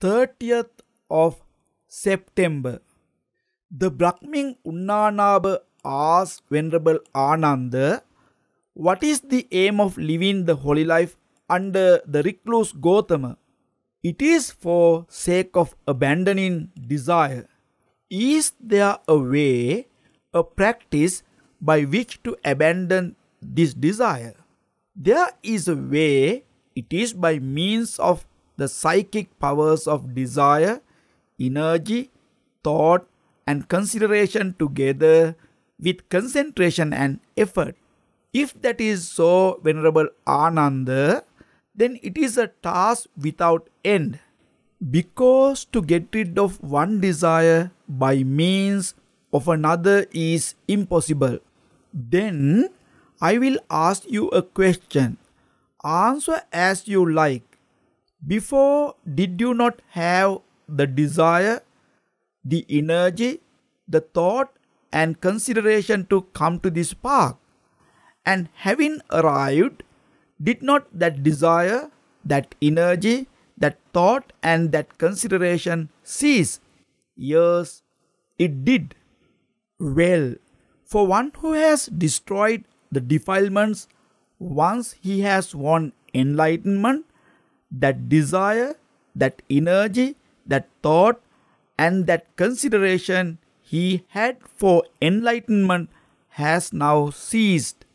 30th of September. The Brahmin Unnanaba asked Venerable Ananda, What is the aim of living the holy life under the recluse Gautama? It is for sake of abandoning desire. Is there a way, a practice by which to abandon this desire? There is a way, it is by means of the psychic powers of desire, energy, thought, and consideration together with concentration and effort. If that is so, Venerable Ananda, then it is a task without end. Because to get rid of one desire by means of another is impossible. Then I will ask you a question. Answer as you like. Before, did you not have the desire, the energy, the thought, and consideration to come to this park? And having arrived, did not that desire, that energy, that thought, and that consideration cease? Yes, it did. Well, for one who has destroyed the defilements, once he has won enlightenment, that desire, that energy, that thought, and that consideration he had for enlightenment has now ceased